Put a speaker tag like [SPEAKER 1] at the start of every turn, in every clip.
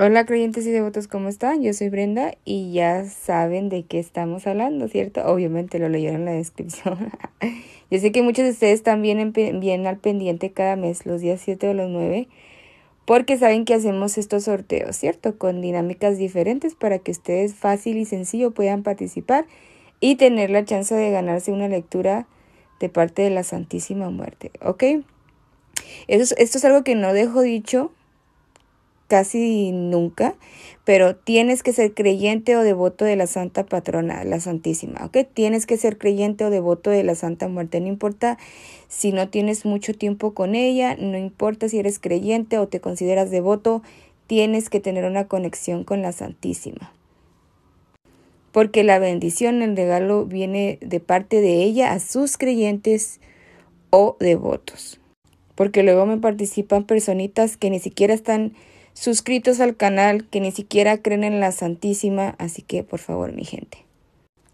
[SPEAKER 1] Hola creyentes y devotos, ¿cómo están? Yo soy Brenda y ya saben de qué estamos hablando, ¿cierto? Obviamente lo leyeron en la descripción. Yo sé que muchos de ustedes también vienen al pendiente cada mes, los días 7 o los 9, porque saben que hacemos estos sorteos, ¿cierto? Con dinámicas diferentes para que ustedes fácil y sencillo puedan participar y tener la chance de ganarse una lectura de parte de la Santísima Muerte, ¿ok? esto es algo que no dejo dicho casi nunca, pero tienes que ser creyente o devoto de la Santa Patrona, la Santísima, ¿ok? Tienes que ser creyente o devoto de la Santa Muerte, no importa si no tienes mucho tiempo con ella, no importa si eres creyente o te consideras devoto, tienes que tener una conexión con la Santísima. Porque la bendición, el regalo viene de parte de ella a sus creyentes o devotos. Porque luego me participan personitas que ni siquiera están suscritos al canal que ni siquiera creen en la Santísima, así que por favor mi gente,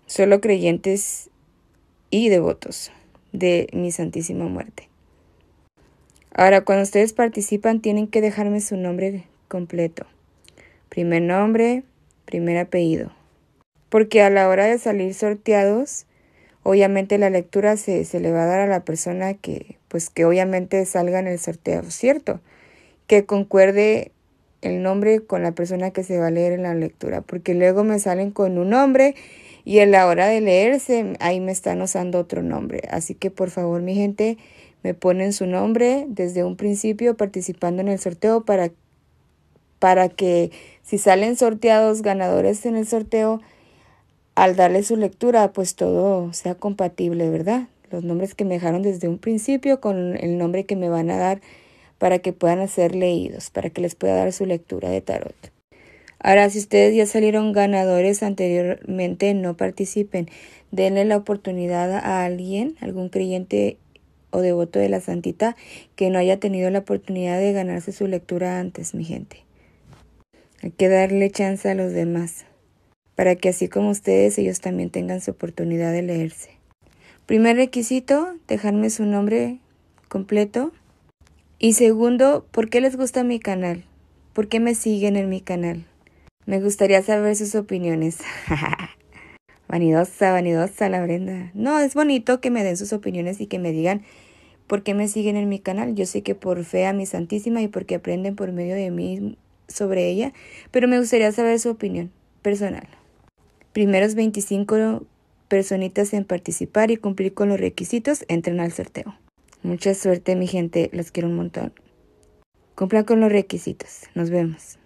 [SPEAKER 1] solo creyentes y devotos de mi Santísima Muerte. Ahora, cuando ustedes participan, tienen que dejarme su nombre completo. Primer nombre, primer apellido. Porque a la hora de salir sorteados, obviamente la lectura se, le va a dar a la persona que, pues que obviamente salga en el sorteo, ¿cierto? Que concuerde el nombre con la persona que se va a leer en la lectura, porque luego me salen con un nombre y a la hora de leerse ahí me están usando otro nombre. Así que por favor mi gente me ponen su nombre desde un principio participando en el sorteo para, para que si salen sorteados ganadores en el sorteo, al darle su lectura pues todo sea compatible, ¿verdad? Los nombres que me dejaron desde un principio con el nombre que me van a dar para que puedan ser leídos, para que les pueda dar su lectura de tarot. Ahora, si ustedes ya salieron ganadores anteriormente, no participen. Denle la oportunidad a alguien, algún creyente o devoto de la santita que no haya tenido la oportunidad de ganarse su lectura antes, mi gente. Hay que darle chance a los demás, para que así como ustedes, ellos también tengan su oportunidad de leerse. Primer requisito, dejarme su nombre completo, y segundo, ¿por qué les gusta mi canal? ¿Por qué me siguen en mi canal? Me gustaría saber sus opiniones. vanidosa, vanidosa la Brenda. No, es bonito que me den sus opiniones y que me digan por qué me siguen en mi canal. Yo sé que por fe a mi Santísima y porque aprenden por medio de mí sobre ella, pero me gustaría saber su opinión personal. Primeros 25 personitas en participar y cumplir con los requisitos entren al sorteo. Mucha suerte mi gente, los quiero un montón. Cumplan con los requisitos. Nos vemos.